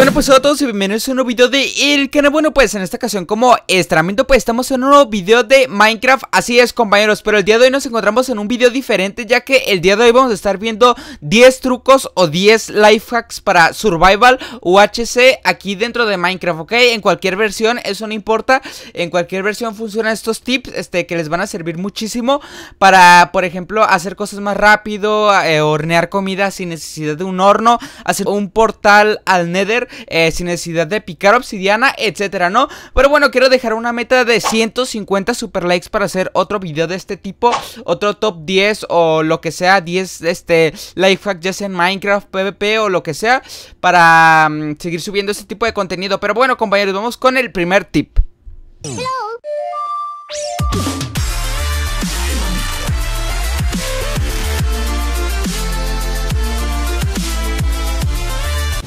Bueno pues hola a todos y bienvenidos a un nuevo video de El Canal Bueno pues en esta ocasión como estrenamiento pues estamos en un nuevo video de Minecraft Así es compañeros, pero el día de hoy nos encontramos en un video diferente Ya que el día de hoy vamos a estar viendo 10 trucos o 10 life hacks para survival UHC aquí dentro de Minecraft Ok, en cualquier versión, eso no importa En cualquier versión funcionan estos tips este, que les van a servir muchísimo Para por ejemplo hacer cosas más rápido, eh, hornear comida sin necesidad de un horno Hacer un portal al nether eh, sin necesidad de picar obsidiana, etcétera, ¿no? Pero bueno, quiero dejar una meta de 150 super likes para hacer otro video de este tipo, otro top 10 o lo que sea, 10 este life en Minecraft, PvP o lo que sea, para mm, seguir subiendo este tipo de contenido. Pero bueno, compañeros, vamos con el primer tip.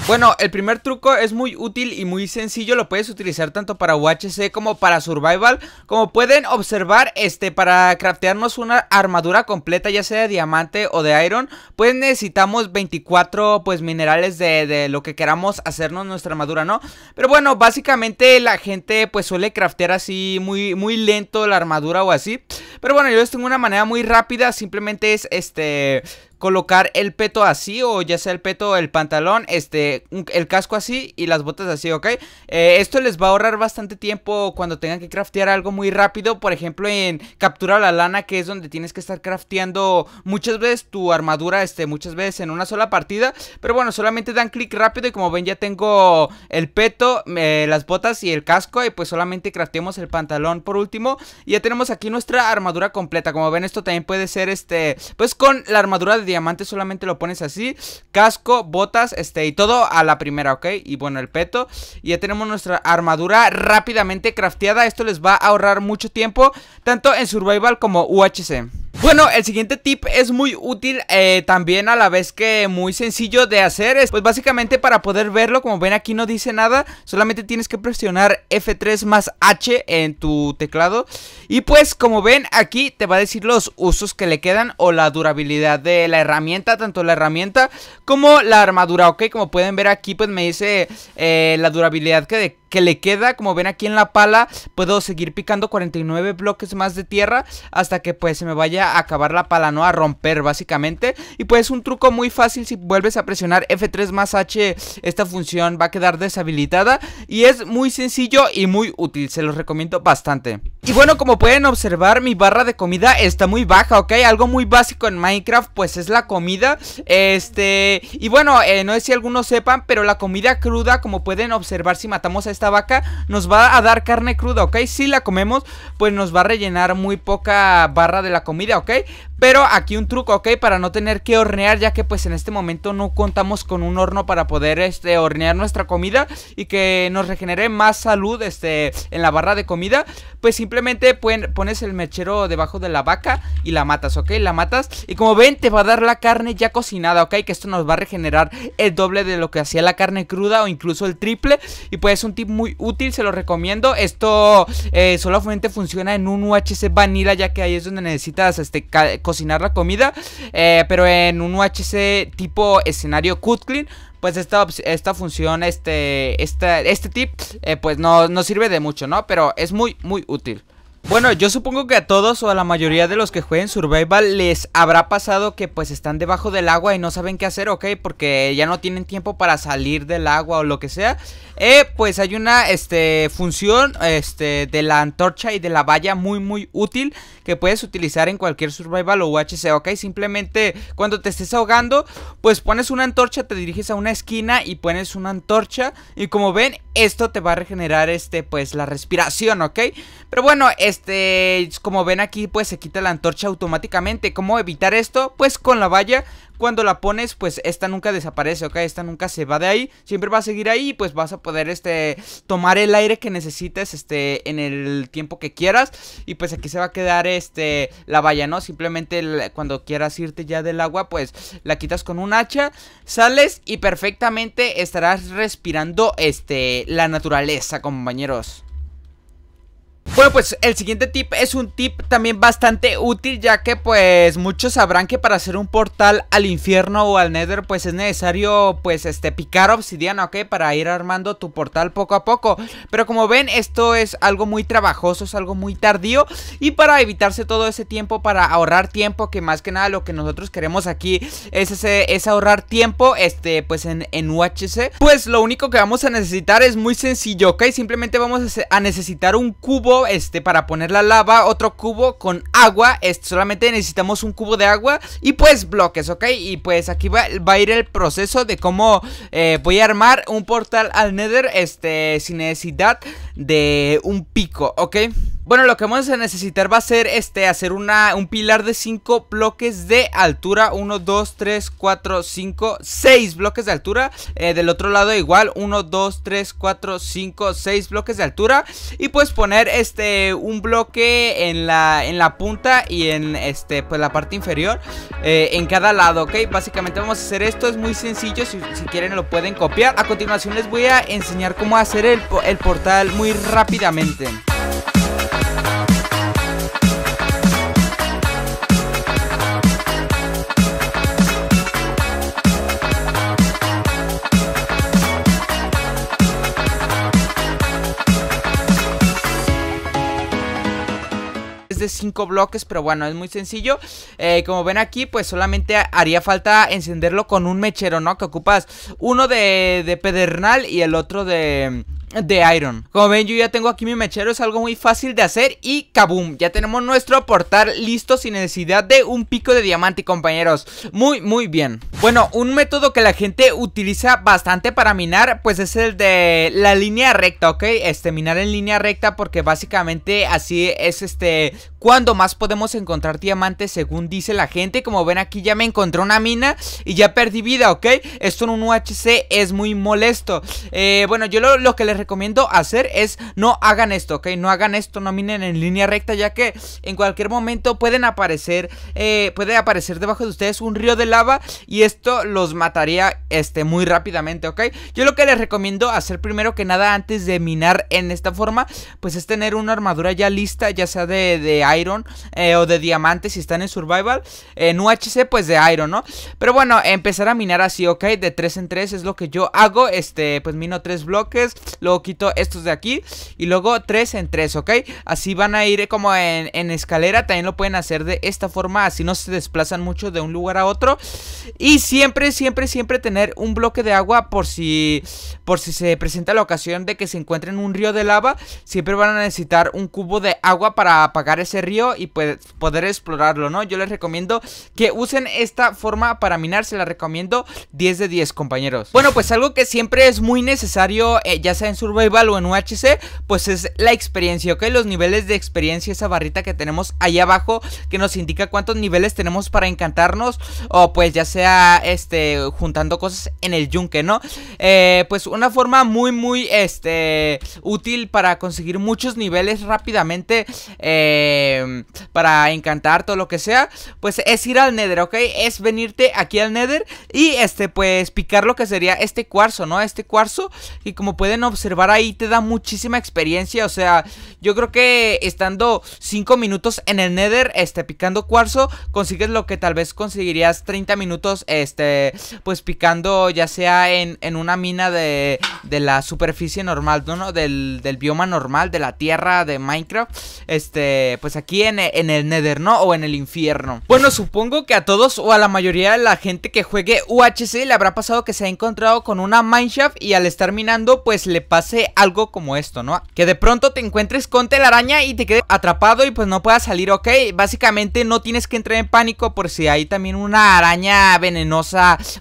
Bueno, el primer truco es muy útil y muy sencillo, lo puedes utilizar tanto para UHC como para Survival Como pueden observar, este, para craftearnos una armadura completa, ya sea de diamante o de iron Pues necesitamos 24, pues, minerales de, de lo que queramos hacernos nuestra armadura, ¿no? Pero bueno, básicamente la gente, pues, suele craftear así muy, muy lento la armadura o así Pero bueno, yo les tengo una manera muy rápida, simplemente es, este, colocar el peto así o ya sea el peto, el pantalón, este, el casco así y las botas así, ¿ok? Eh, esto les va a ahorrar bastante tiempo cuando tengan que craftear algo muy rápido, por ejemplo en captura la lana que es donde tienes que estar crafteando muchas veces tu armadura, este, muchas veces en una sola partida, pero bueno, solamente dan clic rápido y como ven ya tengo el peto, las botas y el casco y pues solamente crafteamos el pantalón por último y ya tenemos aquí nuestra armadura completa, como ven esto también puede ser este, pues con la armadura de diamante solamente lo pones así Casco, botas, este, y todo a la primera, ¿ok? Y bueno, el peto Y ya tenemos nuestra armadura rápidamente crafteada Esto les va a ahorrar mucho tiempo Tanto en Survival como UHC bueno, el siguiente tip es muy útil eh, también a la vez que muy sencillo de hacer. Es, pues básicamente para poder verlo, como ven aquí no dice nada, solamente tienes que presionar F3 más H en tu teclado. Y pues como ven aquí te va a decir los usos que le quedan o la durabilidad de la herramienta, tanto la herramienta como la armadura, ¿ok? Como pueden ver aquí, pues me dice eh, la durabilidad que, de, que le queda. Como ven aquí en la pala, puedo seguir picando 49 bloques más de tierra hasta que pues se me vaya a acabar la pala, ¿no? A romper básicamente. Y pues un truco muy fácil, si vuelves a presionar F3 más H, esta función va a quedar deshabilitada. Y es muy sencillo y muy útil, se los recomiendo bastante. Y bueno, como pueden observar, mi barra de comida está muy baja, ¿ok? Algo muy básico en Minecraft, pues es la comida. Este y bueno, eh, no sé si algunos sepan, pero la comida cruda, como pueden observar si matamos a esta vaca, nos va a dar carne cruda, ¿ok? Si la comemos, pues nos va a rellenar muy poca barra de la comida, ¿ok? Pero aquí un truco, ok, para no tener que hornear ya que pues en este momento no contamos con un horno para poder este, hornear nuestra comida y que nos regenere más salud este, en la barra de comida Pues simplemente pones el mechero debajo de la vaca y la matas, ok, la matas Y como ven te va a dar la carne ya cocinada, ok, que esto nos va a regenerar el doble de lo que hacía la carne cruda o incluso el triple Y pues es un tip muy útil, se lo recomiendo Esto eh, solamente funciona en un UHC Vanilla ya que ahí es donde necesitas este, cocinar la comida. Eh, pero en un UHC tipo escenario Cutclean, pues esta, esta función, este, este tip, eh, pues no, no sirve de mucho, ¿no? Pero es muy, muy útil. Bueno, yo supongo que a todos o a la mayoría de los que jueguen Survival les habrá pasado que pues están debajo del agua y no saben qué hacer, ¿ok? Porque ya no tienen tiempo para salir del agua o lo que sea. Eh, pues hay una este, función este, de la antorcha y de la valla muy muy útil que puedes utilizar en cualquier Survival o UHC, ¿ok? Simplemente cuando te estés ahogando, pues pones una antorcha, te diriges a una esquina y pones una antorcha y como ven, esto te va a regenerar este pues la respiración, ¿ok? Pero bueno, este, como ven aquí pues se quita la antorcha automáticamente ¿Cómo evitar esto? Pues con la valla Cuando la pones pues esta nunca desaparece, ok Esta nunca se va de ahí Siempre va a seguir ahí y pues vas a poder este Tomar el aire que necesites este En el tiempo que quieras Y pues aquí se va a quedar este La valla, ¿no? Simplemente cuando quieras irte ya del agua pues La quitas con un hacha Sales y perfectamente estarás respirando este La naturaleza compañeros bueno pues el siguiente tip es un tip también bastante útil ya que pues muchos sabrán que para hacer un portal al infierno o al nether pues es necesario pues este picar obsidiana ok para ir armando tu portal poco a poco pero como ven esto es algo muy trabajoso es algo muy tardío y para evitarse todo ese tiempo para ahorrar tiempo que más que nada lo que nosotros queremos aquí es, ese, es ahorrar tiempo este pues en, en UHC pues lo único que vamos a necesitar es muy sencillo ok simplemente vamos a necesitar un cubo este, para poner la lava, otro cubo con agua, este, solamente necesitamos un cubo de agua y pues bloques, ¿ok? Y pues aquí va, a ir el proceso de cómo eh, voy a armar un portal al nether este, sin necesidad de un pico, ¿ok? Bueno, lo que vamos a necesitar va a ser este, hacer un pilar de 5 bloques de altura. 1, 2, 3, 4, 5, 6 bloques de altura. Eh, del otro lado igual, 1, 2, 3, 4, 5, 6 bloques de altura. Y pues poner este, un bloque en la, en la punta y en este, pues, la parte inferior eh, en cada lado, ¿ok? Básicamente vamos a hacer esto, es muy sencillo, si, quieren lo pueden copiar. A continuación les voy a enseñar cómo hacer el, el portal muy rápidamente. de 5 bloques, pero bueno, es muy sencillo. Eh, como ven aquí, pues solamente haría falta encenderlo con un mechero, ¿no? Que ocupas uno de, pedernal y el otro de, de Iron. Como ven, yo ya tengo aquí mi mechero, es algo muy fácil de hacer y ¡kaboom! Ya tenemos nuestro portal listo sin necesidad de un pico de diamante, compañeros. Muy, muy bien. Bueno, un método que la gente utiliza bastante para minar, pues es el de la línea recta, ¿ok? Este, minar en línea recta porque básicamente así es este, cuando más podemos encontrar diamantes según dice la gente. Como ven aquí ya me encontré una mina y ya perdí vida, ¿ok? Esto en un UHC es muy molesto. Eh, bueno, yo lo, que les recomiendo hacer es no hagan esto, ¿ok? No hagan esto, no minen en línea recta ya que en cualquier momento pueden aparecer, eh, puede aparecer debajo de ustedes un río de lava y es esto los mataría este, muy rápidamente, ¿ok? Yo lo que les recomiendo hacer primero que nada antes de minar en esta forma, pues es tener una armadura ya lista, ya sea de, de iron eh, o de diamante si están en survival, en UHC pues de iron, ¿no? Pero bueno, empezar a minar así, ¿ok? De 3 en 3 es lo que yo hago, este, pues mino tres bloques, luego quito estos de aquí y luego 3 en 3, ¿ok? Así van a ir como en, en escalera, también lo pueden hacer de esta forma, así no se desplazan mucho de un lugar a otro y y siempre, siempre, siempre tener un bloque de agua por si, por si se presenta la ocasión de que se encuentren un río de lava. Siempre van a necesitar un cubo de agua para apagar ese río y pues, poder explorarlo, ¿no? Yo les recomiendo que usen esta forma para minar, se la recomiendo 10 de 10, compañeros. Bueno, pues algo que siempre es muy necesario, eh, ya sea en Survival o en UHC, pues es la experiencia, ¿ok? Los niveles de experiencia, esa barrita que tenemos ahí abajo que nos indica cuántos niveles tenemos para encantarnos o pues ya sea este, juntando cosas en el yunque, ¿no? Eh, pues una forma muy, muy este, útil para conseguir muchos niveles rápidamente, em, para encantar todo lo que sea, pues es ir al Nether, ¿ok? Es venirte aquí al Nether y este, pues picar lo que sería este cuarzo, ¿no? Este cuarzo, y como pueden observar ahí, te da muchísima experiencia, o sea, yo creo que estando 5 minutos en el Nether, este, picando cuarzo, consigues lo que tal vez conseguirías 30 minutos este, pues picando ya sea en, en una mina de, de, la superficie normal, ¿no? Del, bioma normal, de la tierra de Minecraft, este, pues aquí en, en el Nether, ¿no? O en el infierno. Bueno, supongo que a todos o a la mayoría de la gente que juegue UHC le habrá pasado que se ha encontrado con una mineshaft y al estar minando, pues le pase algo como esto, ¿no? Que de pronto te encuentres con telaraña y te quedes atrapado y pues no puedas salir, ¿ok? Básicamente no tienes que entrar en pánico por si hay también una araña venenosa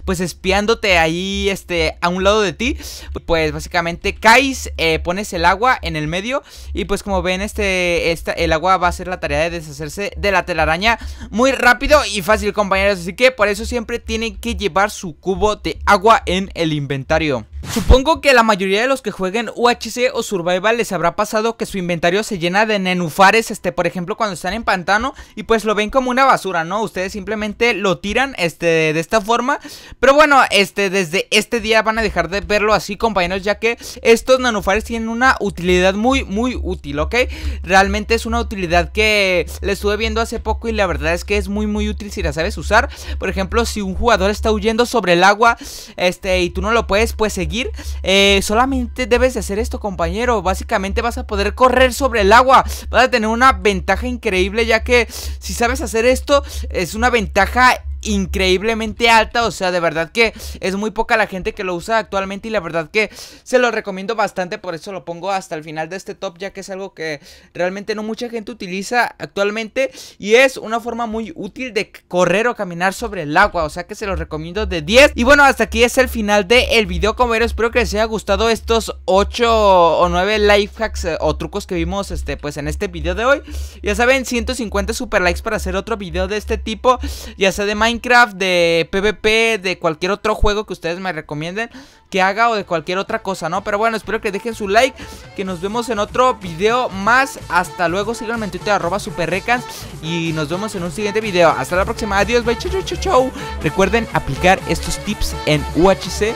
pues espiándote ahí este a un lado de ti Pues básicamente caes, eh, pones el agua en el medio y pues como ven este, esta, el agua va a ser la tarea de deshacerse de la telaraña muy rápido y fácil compañeros Así que por eso siempre tienen que llevar su cubo de agua en el inventario Supongo que la mayoría de los que jueguen UHC o Survival les habrá pasado que su inventario se llena de nenufares, este, por ejemplo, cuando están en pantano y pues lo ven como una basura, ¿no? Ustedes simplemente lo tiran, este, de esta forma. Pero bueno, este, desde este día van a dejar de verlo así, compañeros, ya que estos nenufares tienen una utilidad muy, muy útil, ¿ok? Realmente es una utilidad que le estuve viendo hace poco y la verdad es que es muy, muy útil si la sabes usar. Por ejemplo, si un jugador está huyendo sobre el agua, este, y tú no lo puedes, pues seguir eh, solamente debes de hacer esto, compañero. Básicamente vas a poder correr sobre el agua. Vas a tener una ventaja increíble, ya que si sabes hacer esto, es una ventaja increíblemente alta, o sea, de verdad que es muy poca la gente que lo usa actualmente y la verdad que se lo recomiendo bastante, por eso lo pongo hasta el final de este top, ya que es algo que realmente no mucha gente utiliza actualmente y es una forma muy útil de correr o caminar sobre el agua, o sea que se lo recomiendo de 10. Y bueno, hasta aquí es el final del video, como era, espero que les haya gustado estos 8 o 9 life hacks eh, o trucos que vimos este, pues en este video de hoy. Ya saben, 150 super likes para hacer otro video de este tipo, ya sea de Minecraft Minecraft, de PvP, de cualquier otro juego que ustedes me recomienden que haga o de cualquier otra cosa, ¿no? Pero bueno, espero que dejen su like, que nos vemos en otro video más. Hasta luego, síganme en Twitter, arroba superrecans y nos vemos en un siguiente video. Hasta la próxima, adiós, bye, chau, chau, chau, chau. Recuerden aplicar estos tips en UHC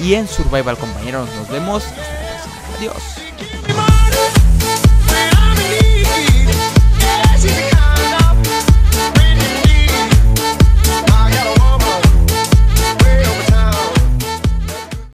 y en Survival, compañeros. Nos vemos. Adiós.